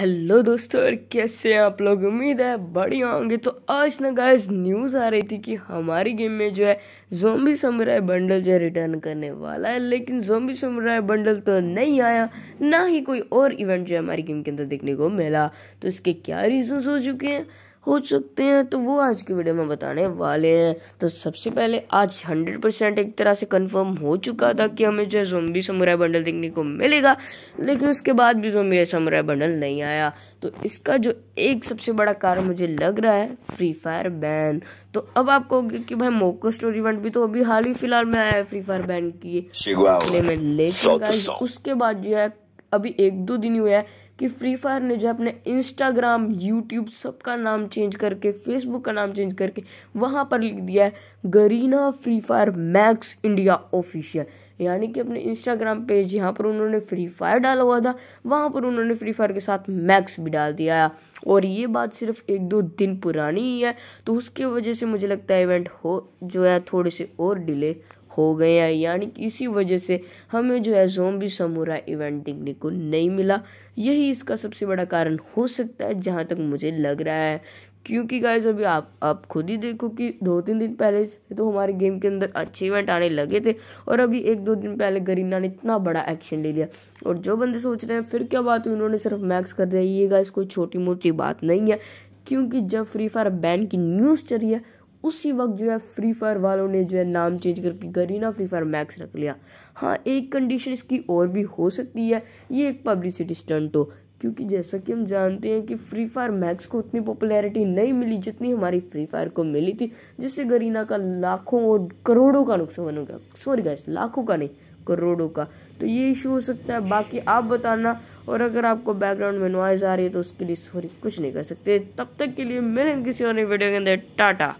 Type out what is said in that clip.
hello दोस्तों और कैसे हैं आप लोग उम्मीद है बढ़िया होंगे तो आज ना गाइस न्यूज़ आ रही थी कि हमारी गेम में जो है जोम्बी समुराय बंडल जो है रिटर्न करने वाला है लेकिन जोम्बी समुराय बंडल तो नहीं आया ना ही कोई और इवेंट जो है हमारी गेम के अंदर देखने को मिला तो इसके क्या रीजंस हो चुके हैं हो सकते हैं तो वो आज की वीडियो में बताने वाले हैं तो सबसे पहले आज 100 परसेंट एक तरह से कंफर्म हो चुका था कि हमें जो है जोम्बी समुराय बंडल देखने को मिलेगा लेकिन उसके बाद भी जोम्बी समुराय बंडल नहीं आया आया तो इसका जो एक सबसे बड़ा कारण मुझे लग रहा है फ्री फायर बैन तो अब आप कहोगे कि भाई मोको स्टोरी इवेंट भी तो अभी हाल ही फिलहाल में आया है फ्री फायर बैन की में लेकिन उसके बाद जो है अभी एक दो दिन हुए हैं कि फ्री फायर ने जो है अपने इंस्टाग्राम यूट्यूब सबका नाम चेंज करके फेसबुक का नाम चेंज करके वहाँ पर लिख दिया है Garena Free Fire Max India official यानी कि अपने इंस्टाग्राम पेज यहाँ पर उन्होंने फ्री फायर डाला हुआ था वहाँ पर उन्होंने फ्री फायर के साथ मैक्स भी डाल दिया है और ये बात सिर्फ एक दो दिन पुरानी ही है तो उसकी वजह से मुझे लगता है इवेंट हो जो है थोड़े से और डिले हो गए हैं यानी कि इसी वजह से हमें जो है जोम्बी समूरा इवेंट देखने को नहीं मिला यही इसका सबसे बड़ा कारण हो सकता है जहाँ तक मुझे लग रहा है क्योंकि गाइज अभी आप आप खुद ही देखो कि दो तीन दिन पहले से तो हमारे गेम के अंदर अच्छे इवेंट आने लगे थे और अभी एक दो दिन पहले गरीना ने इतना बड़ा एक्शन ले लिया और जो बंदे सोच रहे हैं फिर क्या बात हुई उन्होंने सिर्फ मैक्स कर दिया ये गाइज कोई छोटी मोटी बात नहीं है क्योंकि जब फ्री फायर बैन की न्यूज़ चली है उसी वक्त जो है फ्री फायर वालों ने जो है नाम चेंज करके गरीना फ्री फायर मैक्स रख लिया हाँ एक कंडीशन इसकी और भी हो सकती है ये एक पब्लिसिटी स्टंट हो क्योंकि जैसा कि हम जानते हैं कि फ्री फायर मैक्स को उतनी पॉपुलैरिटी नहीं मिली जितनी हमारी फ्री फायर को मिली थी जिससे गरीना का लाखों और करोड़ों का नुकसान हो गया सॉरी गाइस लाखों का नहीं करोड़ों का तो ये इशू हो सकता है बाकी आप बताना और अगर आपको बैकग्राउंड में नॉइज़ आ रही है तो उसके लिए सॉरी कुछ नहीं कर सकते तब तक के लिए मिलेंगे किसी और वीडियो के अंदर टाटा